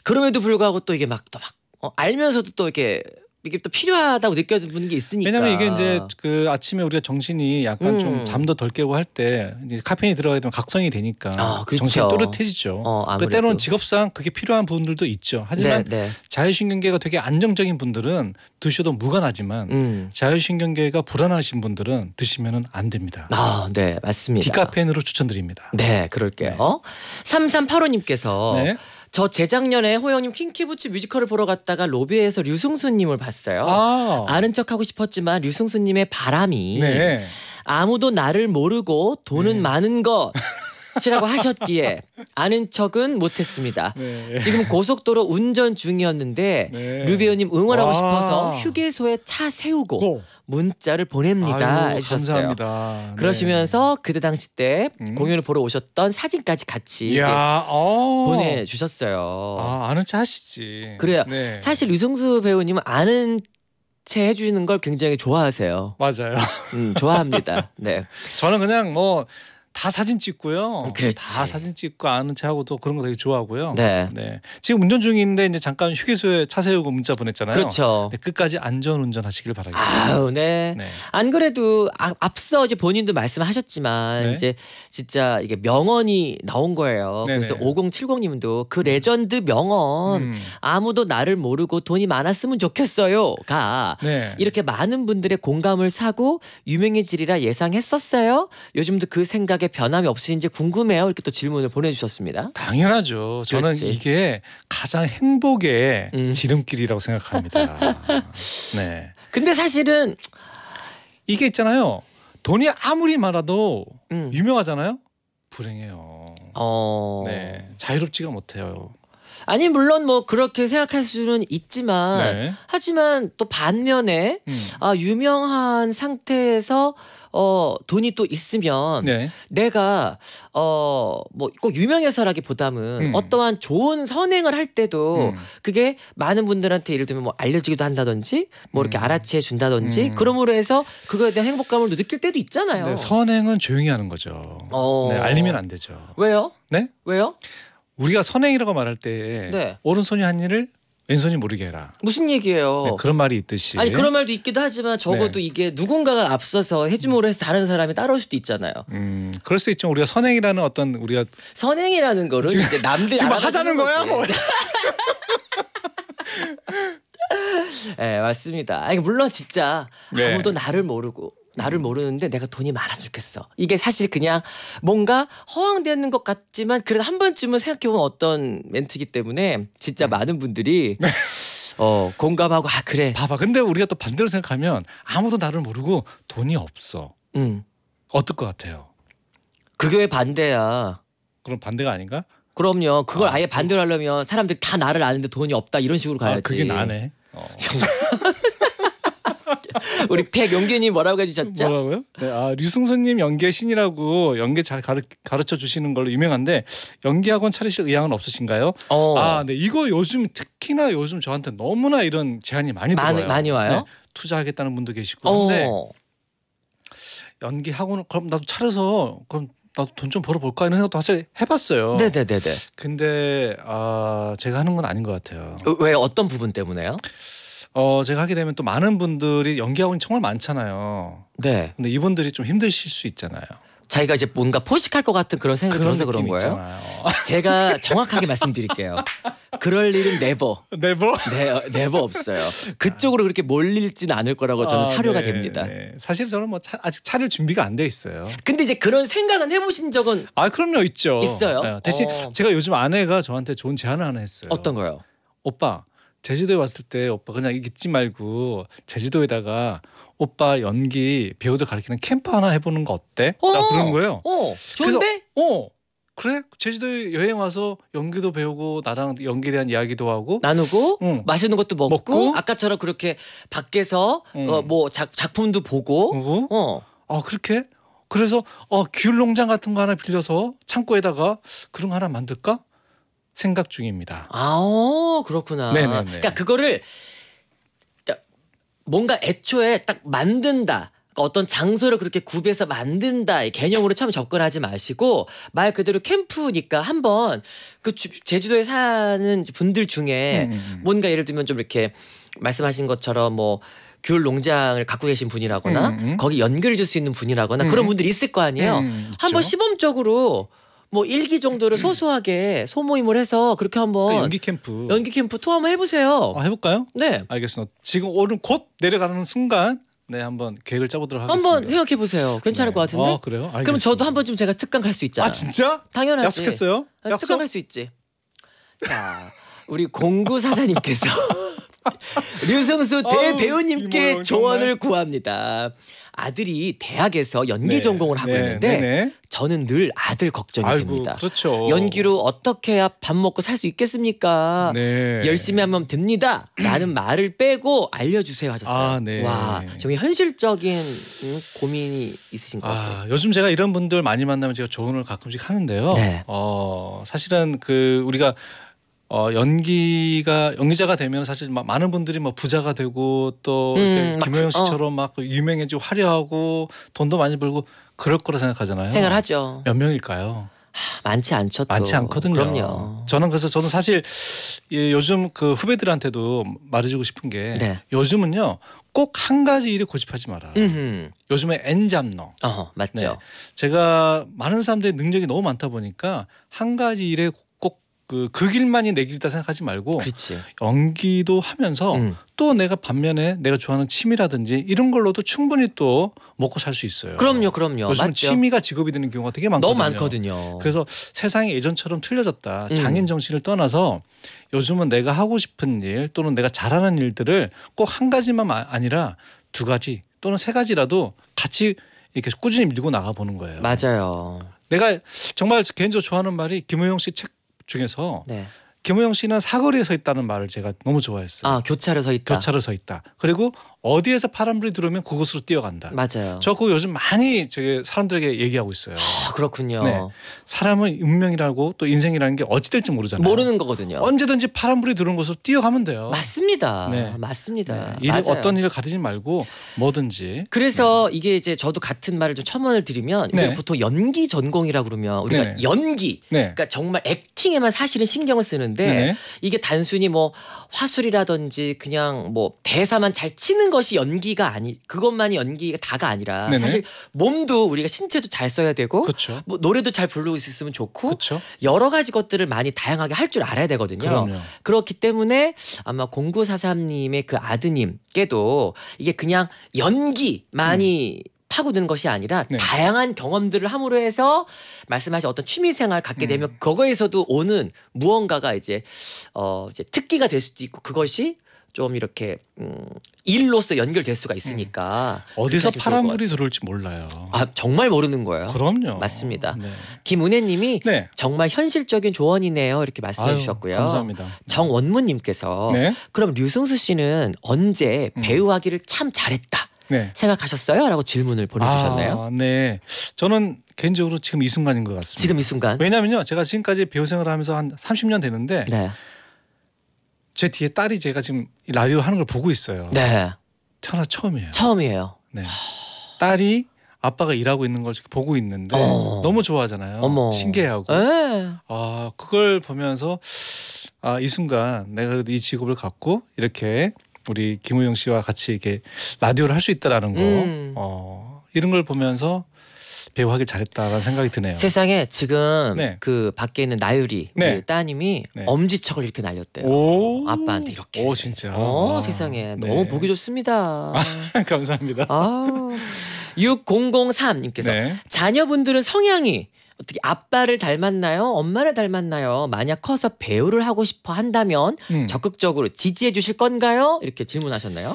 그럼에도 불구하고 또 이게 막 또막 막 어, 알면서도 또 이렇게 이게 또 필요하다고 느껴지는 게 있으니까. 왜냐면 하 이게 이제 그 아침에 우리가 정신이 약간 음. 좀 잠도 덜 깨고 할 때 카페인이 들어가야 되면 각성이 되니까 아, 그렇죠. 정신이 또렷해지죠. 어, 그 때로는 직업상 그게 필요한 분들도 있죠. 하지만 네, 네. 자율신경계가 되게 안정적인 분들은 드셔도 무관하지만 음. 자율신경계가 불안하신 분들은 드시면안 됩니다. 아, 네, 맞습니다. 디카페인으로 추천드립니다. 네, 그럴게요. 네. 3385님께서 저 재작년에 호영님 킹키부츠 뮤지컬을 보러 갔다가 로비에서 류승수님을 봤어요. 아. 는 척하고 싶었지만 류승수님의 바람이 네. 아무도 나를 모르고 돈은 네. 많은 것 [LAUGHS] 시라고 하셨기에 아는 척은 못했습니다. 네. 지금 고속도로 운전 중이었는데 네. 류배우님 응원하고 와. 싶어서 휴게소에 차 세우고 고. 문자를 보냅니다. 아유, 감사합니다. 네. 그러시면서 네. 그때 당시 때 음. 공연을 보러 오셨던 사진까지 같이 어. 보내주셨어요. 아, 아는 체 하시지. 그래요. 네. 사실 유승수 배우님은 아는 채 해주는 시걸 굉장히 좋아하세요. 맞아요. 음, 좋아합니다. 네. [LAUGHS] 저는 그냥 뭐다 사진 찍고요. 그렇지. 다 사진 찍고 아는 체하고 도 그런 거 되게 좋아하고요. 네. 네. 지금 운전 중인데 이제 잠깐 휴게소에 차 세우고 문자 보냈잖아요. 그렇죠. 네, 끝까지 안전 운전하시길 바라겠습니다. 아우 네. 네. 안 그래도 아, 앞서 이제 본인도 말씀하셨지만 네. 이제 진짜 이게 명언이 나온 거예요. 네네. 그래서 5070님도 그 레전드 명언 음. 아무도 나를 모르고 돈이 많았으면 좋겠어요가 네. 이렇게 많은 분들의 공감을 사고 유명해지리라 예상했었어요. 요즘도 그 생각 동작에 변함이 없으신지 궁금해요. 이렇게 또 질문을 보내주셨습니다. 당연하죠. 저는 그렇지. 이게 가장 행복의 음. 지름길이라고 생각합니다. [LAUGHS] 네. 근데 사실은 이게 있잖아요. 돈이 아무리 많아도 음. 유명하잖아요. 불행해요. 어... 네, 자유롭지가 못해요. 아니 물론 뭐 그렇게 생각할 수는 있지만 네. 하지만 또 반면에 음. 아, 유명한 상태에서 어 돈이 또 있으면 네. 내가 어뭐꼭유명해서라기보담은 음. 어떠한 좋은 선행을 할 때도 음. 그게 많은 분들한테 예를 들면 뭐 알려지기도 한다든지 뭐 이렇게 음. 알아채 준다든지 음. 그러므로 해서 그거에 대한 행복감을 느낄 때도 있잖아요. 네, 선행은 조용히 하는 거죠. 어... 네, 알리면 안 되죠. 왜요? 네? 왜요? 우리가 선행이라고 말할 때 네. 오른손이 한 일을 왼손이 모르게 해라. 무슨 얘기예요? 네, 그런 말이 있듯이. 아니 그런 말도 있기도 하지만 적어도 네. 이게 누군가가 앞서서 해주모로 해서 다른 사람이 따라올 수도 있잖아요. 음, 그럴 수있죠 우리가 선행이라는 어떤 우리가 선행이라는 거를 지금, 이제 남들 지금 뭐 하자는 거야 뭐. 예, [LAUGHS] 네, 맞습니다. 아니 물론 진짜 네. 아무도 나를 모르고 나를 음. 모르는데 내가 돈이 많아서 좋겠어. 이게 사실 그냥 뭔가 허황되는 것 같지만 그래도 한 번쯤은 생각해보면 어떤 멘트기 때문에 진짜 음. 많은 분들이 네. 어 공감하고 아 그래. 봐봐. 근데 우리가 또 반대로 생각하면 아무도 나를 모르고 돈이 없어. 음. 어떨 것 같아요? 그게 왜 반대야? 그럼 반대가 아닌가? 그럼요. 그걸 아, 아예 반대로 하려면 사람들이 다 나를 아는데 돈이 없다 이런 식으로 아, 가야지. 아, 그게 나네. 어. [LAUGHS] 우리 백용기님 뭐라고 해주셨죠? 뭐라고요? 네, 아 류승선님 연기의 신이라고 연기 잘 가르, 가르쳐 주시는 걸로 유명한데 연기 학원 차리실 의향은 없으신가요? 어. 아, 네 이거 요즘 특히나 요즘 저한테 너무나 이런 제안이 많이 많 들어와요. 많이 와요. 네, 투자하겠다는 분도 계시고 어. 근데 연기 학원 그럼 나도 차려서 그럼 나도 돈 좀 벌어볼까 이런 생각도 사실 해봤어요. 네네네네. 근데 아 제가 하는 건 아닌 것 같아요. 왜 어떤 부분 때문에요? 어 제가 하게 되면 또 많은 분들이 연기학원 하고 정말 많잖아요. 네. 근데 이분들이 좀 힘드실 수 있잖아요. 자기가 이제 뭔가 포식할 것 같은 그런 생각이 그런 들어서 그런 거예요. 있잖아요. [LAUGHS] 제가 정확하게 말씀드릴게요. 그럴 일은 네버. 네버? 네, 네버 어, 없어요. 그쪽으로 그렇게 몰릴진 않을 거라고 저는 아, 사료가 네, 됩니다. 네. 사실 저는 뭐 차, 아직 차를 준비가 안 돼 있어요. 근데 이제 그런 생각은 해보신 적은 아 그럼요 있죠. 있어요. 네, 대신 어. 제가 요즘 아내가 저한테 좋은 제안을 하나 했어요. 어떤 거요? 오빠 제주도에 왔을 때 오빠 그냥 잊지 말고 제주도에다가 오빠 연기 배우들 가르치는 캠프 하나 해보는 거 어때? 어, 나 그런 거예요. 어, 좋은데? 그래서, 어, 그래? 제주도 여행 와서 연기도 배우고 나랑 연기에 대한 이야기도 하고 나누고 응. 맛있는 것도 먹고, 먹고, 아까처럼 그렇게 밖에서 응. 어, 뭐 작, 작품도 보고 어. 어. 그렇게? 그래서 어귤 농장 같은 거 하나 빌려서 창고에다가 그런 거 하나 만들까? 생각 중입니다. 아, 그렇구나. 네네네. 그러니까 그거를 뭔가 애초에 딱 만든다. 그러니까 어떤 장소를 그렇게 구비해서 만든다 이 개념으로 처음 접근하지 마시고 말 그대로 캠프니까 한번 그 주, 제주도에 사는 분들 중에 음. 음, 음. 뭔가 예를 들면 좀 이렇게 말씀하신 것처럼 뭐귤 농장을 갖고 계신 분이라거나 음. 음. 거기 연결해 줄 수 있는 분이라거나 음. 그런 분들이 있을 거 아니에요. 한번 시범적으로 뭐 일기 정도를 음. 소소하게 소모임을 해서 그렇게 한번 네, 연기 캠프 연기 캠프 투어 한번 해보세요. 아, 해볼까요? 네. 알겠습니다. 지금 오늘 곧 내려가는 순간 네 한번 계획을 짜보도록 하겠습니다. 한번 생각해 보세요. 괜찮을 네. 것 같은데. 아 그래요? 알겠습니다. 그럼 저도 한 번쯤 제가 특강 갈 수 있잖아. 아 진짜? 당연하지. 약속했어요? 아, 약속? 특강 갈 수 있지. 자 우리 공구 사사님께서 [LAUGHS] 류승수 대배우님께 조언을 구합니다. 아들이 대학에서 연기 네. 전공을 하고 네. 있는데 네네. 네. 저는 늘 아들 걱정이 아이고, 됩니다. 그렇죠. 연기로 어떻게 해야 밥 먹고 살 수 있겠습니까? 네. 열심히 하면 됩니다. 라는 말을 빼고 알려주세요 하셨어요. 아, 네. 와, 정말 현실적인 음, 고민이 있으신 것 아, 같아요. 요즘 제가 이런 분들 많이 만나면 제가 조언을 가끔씩 하는데요. 네. 어, 사실은 그 우리가 어 연기가 연기자가 되면 사실 막 많은 분들이 뭐 부자가 되고 또 음, 김호영 어. 씨처럼 어. 막 유명해지고 화려하고 돈도 많이 벌고 그럴 거라 생각하잖아요. 생각하죠. 몇 명일까요? 많지 않죠. 또. 많지 않거든요. 그럼요. 저는 그래서 저는 사실 예, 요즘 그 후배들한테도 말해주고 싶은 게 네. 요즘은요 꼭 한 가지 일에 고집하지 마라. 음흠. 요즘에 N 잡너. 어, 맞죠. 네. 제가 많은 사람들의 능력이 너무 많다 보니까 한 가지 일에 그, 그 길만이 내 길이다 생각하지 말고 그렇 연기도 하면서 음. 또 내가 반면에 내가 좋아하는 취미라든지 이런 걸로도 충분히 또 먹고 살 수 있어요. 그럼요, 그럼요. 요즘 맞죠. 취미가 직업이 되는 경우가 되게 많거든요. 너무 많거든요. 그래서 세상이 예전처럼 틀려졌다. 음. 장인 정신을 떠나서 요즘은 내가 하고 싶은 일 또는 내가 잘하는 일들을 꼭 한 가지만 아, 아니라 두 가지 또는 세 가지라도 같이 이렇게 꾸준히 밀고 나가보는 거예요. 맞아요. 내가 정말 개인적으로 좋아하는 말이 김호영 씨책 중에서 네. 김호영 씨는 사거리에 서 있다는 말을 제가 너무 좋아했어요. 아 교차로 서 있다. 교차로 서 있다. 그리고 어디에서 파란불이 들어오면 그곳으로 뛰어간다. 맞아요. 저 그거 요즘 많이 저게 사람들에게 얘기하고 있어요. 아, 그렇군요. 네. 사람은 운명이라고 또 인생이라는 게 어찌 될지 모르잖아요. 모르는 거거든요. 언제든지 파란불이 들어온 곳으로 뛰어가면 돼요. 맞습니다. 네. 맞습니다. 네. 일, 어떤 일을 가리지 말고 뭐든지. 그래서 네. 이게 이제 저도 같은 말을 좀 첨언을 드리면 네. 보통 연기 전공이라 그러면 우리가 네 연기 그러니까 정말 액팅에만 사실은 신경을 쓰는데 네 이게 단순히 뭐 화술이라든지 그냥 뭐 대사만 잘 치는 거 것이 연기가 아니 그것만이 연기가 다가 아니라 네네. 사실 몸도 우리가 신체도 잘 써야 되고 그쵸. 뭐 노래도 잘 부르고 있으면 었 좋고 그쵸. 여러 가지 것들을 많이 다양하게 할 줄 알아야 되거든요. 그럼요. 그렇기 때문에 아마 공구사삼님의그 아드님께도 이게 그냥 연기만이 음. 파고드는 것이 아니라 네. 다양한 경험들을 함으로 해서 말씀하신 어떤 취미 생활 갖게 되면 음. 그거에서도 오는 무언가가 이제 어 이제 특기가 될 수도 있고 그것이 좀 이렇게 음, 일로서 연결될 수가 있으니까 음. 어디서 파란 불이 들어올지 몰라요. 아 정말 모르는 거예요. 그럼요. 맞습니다. 네. 김은혜님이 네. 정말 현실적인 조언이네요 이렇게 말씀해 아유, 주셨고요. 감사합니다. 정원무님께서 네. 그럼 류승수 씨는 언제 음. 배우하기를 참 잘했다 네. 생각하셨어요?라고 질문을 보내주셨네요 아, 네, 저는 개인적으로 지금 이 순간인 것 같습니다. 지금 이 순간. 왜냐면요, 제가 지금까지 배우 생활을 하면서 한 30년 되는데. 제 뒤에 딸이 제가 지금 라디오 하는 걸 보고 있어요. 네. 하 처음이에요. 처음이에요. 네. 딸이 아빠가 일하고 있는 걸 보고 있는데 어. 너무 좋아하잖아요. 어머. 신기해하고. 에. 네. 아 그걸 보면서 아이 순간 내가 그래도 이 직업을 갖고 이렇게 우리 김우영 씨와 같이 이렇게 라디오를 할 수 있다라는 거. 음. 어 이런 걸 보면서 배우 하길 잘했다라는 생각이 드네요. 세상에 지금 네. 그 밖에 있는 나유리 그 네. 그 따님이 네. 엄지척을 이렇게 날렸대요. 아빠한테 이렇게. 오 진짜. 어, 세상에 네. 너무 보기 좋습니다. 아, [LAUGHS] 감사합니다. 아, 6003님께서 자녀분들은 성향이 어떻게 아빠를 닮았나요? 엄마를 닮았나요? 만약 커서 배우를 하고 싶어 한다면 음. 적극적으로 지지해 주실 건가요? 이렇게 질문하셨나요?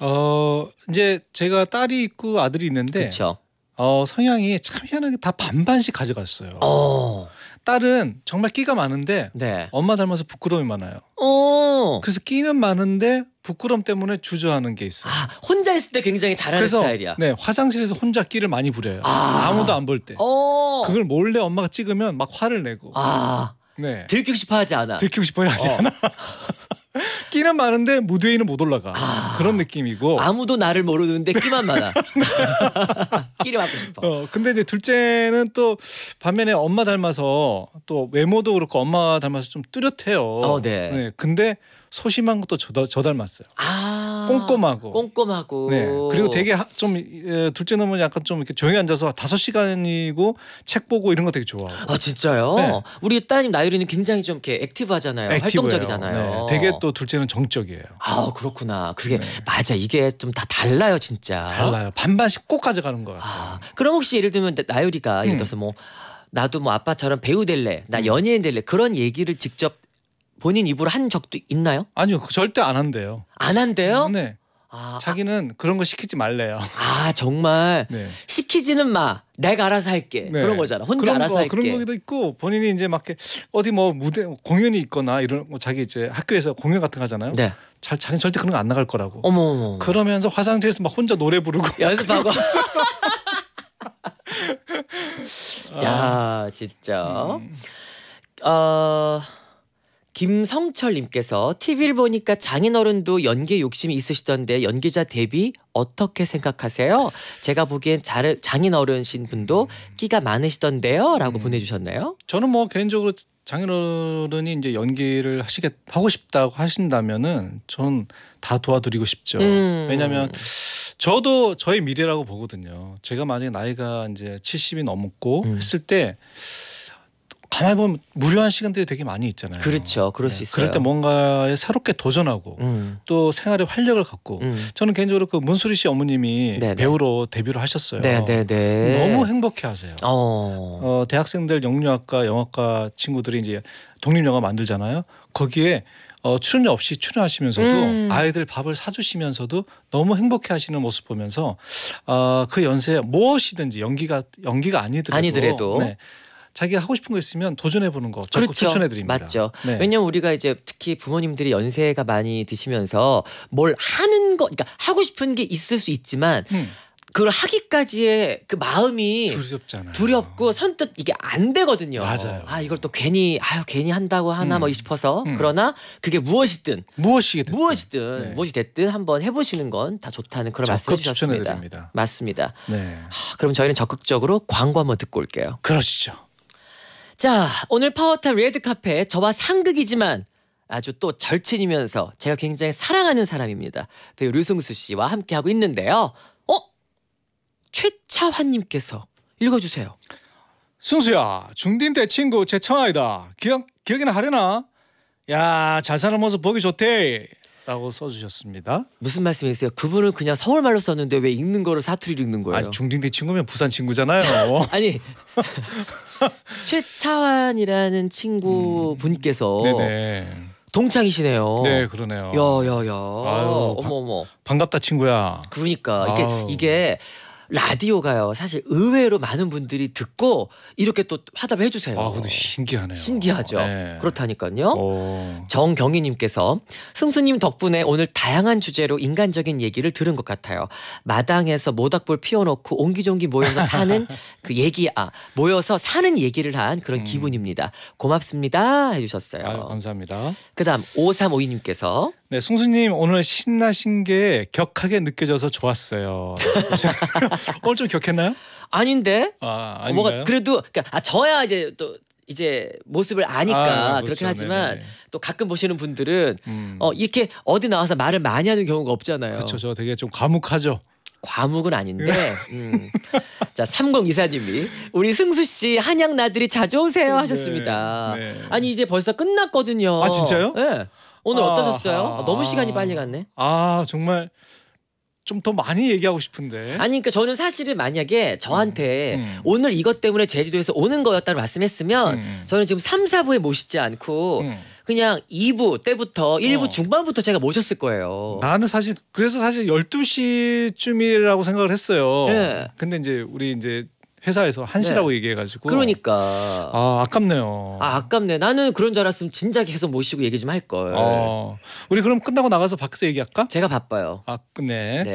어 이제 제가 딸이 있고 아들이 있는데 그쵸. 어, 성향이 참 희한하게 다 반반씩 가져갔어요. 어. 딸은 정말 끼가 많은데 네. 엄마 닮아서 부끄러움이 많아요. 어. 그래서 끼는 많은데 부끄럼 때문에 주저하는 게 있어요. 아, 혼자 있을 때 굉장히 잘하는 그래서, 스타일이야. 네, 화장실에서 혼자 끼를 많이 부려요. 아. 무도 안 볼 때. 어. 그걸 몰래 엄마가 찍으면 막 화를 내고. 아. 네. 들키고 싶어 하지 않아. 들키고 싶어 하지 어. 않아. [LAUGHS] [LAUGHS] 끼는 많은데 무대 위는 못 올라가 아, 그런 느낌이고 아무도 나를 모르는데 끼만 많아 [LAUGHS] [LAUGHS] 끼를 맞고 싶어 어, 근데 이제 둘째는 또 반면에 엄마 닮아서 또 외모도 그렇고 엄마 닮아서 좀 뚜렷해요 어, 네. 네. 근데 소심한 것도 저, 저 닮았어요 아 꼼꼼하고 꼼꼼하고 네. 그리고 되게 하, 좀 둘째 놈은 약간 좀 이렇게 조용히 앉아서 다섯 시간이고 책 보고 이런 거 되게 좋아하고 아 진짜요? 네. 우리 따님 나유리는 굉장히 좀 이렇게 액티브하잖아요. 액티브예요. 활동적이잖아요. 네. 되게 또 둘째는 정적이에요. 아 그렇구나. 그게 네. 맞아. 이게 좀 다 달라요 진짜. 달라요. 반반씩 꼭 가져가는 것 같아요. 아, 그럼 혹시 예를 들면 나유리가 예를 음. 들어서 뭐 나도 뭐 아빠처럼 배우 될래, 나 음. 연예인 될래 그런 얘기를 직접 본인 입으로 한 적도 있나요? 아니요 그 절대 안 한대요. 안 한대요? 네. 아, 아. 자기는 아, 그런 거 시키지 말래요. 아 정말 네. 시키지는 마. 내가 알아서 할게. 네. 그런 거잖아. 혼자 그런 알아서 거, 할게. 그런 거기도 있고 본인이 이제 막 어디 뭐 무대 공연이 있거나 이런 뭐 자기 이제 학교에서 공연 같은 거 하잖아요. 네. 잘 자기는 절대 그런 거 안 나갈 거라고. 어머. 그러면서 화장실에서 막 혼자 노래 부르고 [LAUGHS] 연습하고. [LAUGHS] 야 진짜. 음. 어. 김성철님께서 TV를 보니까 장인어른도 연기 욕심이 있으시던데 연기자 데뷔 어떻게 생각하세요? 제가 보기엔 잘, 장인어른신 분도 끼가 많으시던데요? 라고 음. 보내주셨나요? 저는 뭐 개인적으로 장인어른이 이제 연기를 하시게 하고 싶다고 하신다면은 전 다 도와드리고 싶죠. 음. 왜냐하면 저도 저의 미래라고 보거든요. 제가 만약에 나이가 이제 70이 넘었고 음. 했을 때 가만히 보면 무료한 시간들이 되게 많이 있잖아요. 그렇죠. 그럴 네. 수 있어요. 그럴 때 뭔가에 새롭게 도전하고 음. 또생활에 활력을 갖고 음. 저는 개인적으로 그 문소리 씨 어머님이 네네. 배우로 데뷔를 하셨어요. 네네네. 너무 행복해하세요. 어. 어. 대학생들 영유아과 영화과 친구들이 이제 독립 영화 만들잖아요. 거기에 어, 출연료 없이 출연하시면서도 음. 아이들 밥을 사주시면서도 너무 행복해하시는 모습 보면서 어, 그 연세 무엇이든지 연기가 연기가 아니더라도, 아니더라도. 네, 자기가 하고 싶은 거 있으면 도전해 보는 거 적극 그렇죠. 추천해 드립니다. 맞죠. 네. 왜냐면 우리가 이제 특히 부모님들이 연세가 많이 드시면서 뭘 하는 거 그러니까 하고 싶은 게 있을 수 있지만 음. 그걸 하기까지의 그 마음이 두렵잖아요. 두렵고 선뜻 이게 안 되거든요. 맞아요. 아 이걸 또 괜히 아유 괜히 한다고 하나 음. 뭐 싶어서 음. 그러나 그게 무엇이든 무엇이 든 무엇이든 네. 무엇이 됐든 한번 해보시는 건 다 좋다는 그런 말씀을 주셨습니다. 맞습니다. 네. 아, 그럼 저희는 적극적으로 광고 한번 듣고 올게요. 그러시죠. 자, 오늘 파워탑 레드카페 저와 상극이지만 아주 또 절친이면서 제가 굉장히 사랑하는 사람입니다. 배우 류승수 씨와 함께하고 있는데요. 어? 최차환님께서 읽어주세요. 승수야, 중딩 대 친구 최창아이다 기억, 기억이나 하려나? 야, 잘 사는 모습 보기 좋대. 라고 써주셨습니다. 무슨 말씀이세요? 그분은 그냥 서울말로 썼는데 왜 읽는 거를 사투리로 읽는 거예요? 아니, 중딩 대 친구면 부산 친구잖아요. [LAUGHS] 아니 [LAUGHS] 최차환이라는 친구 음. 분께서 네네. 동창이시네요. 네, 그러네요. 야야야. 어머 어머. 반갑다 친구야. 그러니까 이게 아유. 이게 라디오가요. 사실 의외로 많은 분들이 듣고 이렇게 또 화답을 해주세요. 아, 근데 신기하네요. 신기하죠. 네. 그렇다니까요. 오. 정경희님께서 승수님 덕분에 오늘 다양한 주제로 인간적인 얘기를 들은 것 같아요. 마당에서 모닥불 피워놓고 옹기종기 모여서 사는 [LAUGHS] 그 얘기, 아 모여서 사는 얘기를 한 그런 음. 기분입니다. 고맙습니다. 해주셨어요. 감사합니다. 그다음 5352님께서 네, 승수님 오늘 신나신 게 격하게 느껴져서 좋았어요. [LAUGHS] [LAUGHS] 오늘 좀 격했나요? 아닌데. 아, 어, 아닌가요? 뭐가 그래도 그러니까 아, 저야 이제 또 이제 모습을 아니까 아, 그렇죠. 그렇긴 그렇죠. 하지만 네네또 네. 가끔 보시는 분들은 음. 어 이렇게 어디 나와서 말을 많이 하는 경우가 없잖아요. 그렇죠. 저 되게 좀 과묵하죠. 과묵은 아닌데. 네. 음. 자, 3024님이 우리 승수 씨 한양 나들이 자주 오세요 네. 하셨습니다. 네, 네. 아니 이제 벌써 끝났거든요. 아 진짜요? 네. 오늘 아, 어떠셨어요? 아, 너무 시간이 빨리 갔네. 아 정말 좀더 많이 얘기하고 싶은데. 아니 그러니까 저는 사실은 만약에 저한테 음, 음. 오늘 이것 때문에 제주도에서 오는 거였다고 말씀했으면 음, 음. 저는 지금 3, 4부에 모시지 않고 음. 그냥 2부 때부터 1부 어. 중반부터 제가 모셨을 거예요. 나는 사실 그래서 사실 12시쯤이라고 생각을 했어요. 네. 근데 이제 우리 이제 회사에서 한시라고 네. 얘기해가지고 그러니까 아 아깝네요. 아 아깝네. 나는 그런 줄 알았으면 진작 계속 모시고 얘기 좀할 걸. 어, 우리 그럼 끝나고 나가서 밖에서 얘기할까? 제가 바빠요. 아 네. 네.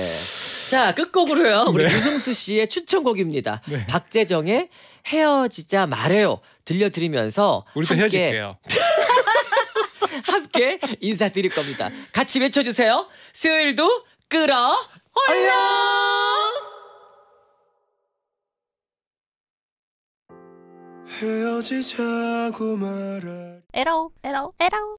자 끝곡으로요 [LAUGHS] 우리 네. 유승수 씨의 추천곡입니다. 네. 박재정의 헤어지자 말해요 들려드리면서 우리도 함께... 헤어질게요. [LAUGHS] 함께 인사드릴 겁니다. 같이 외쳐주세요. 수요일도 끌어 올려. 헤어지자고 말할 에라오 에라오 에라오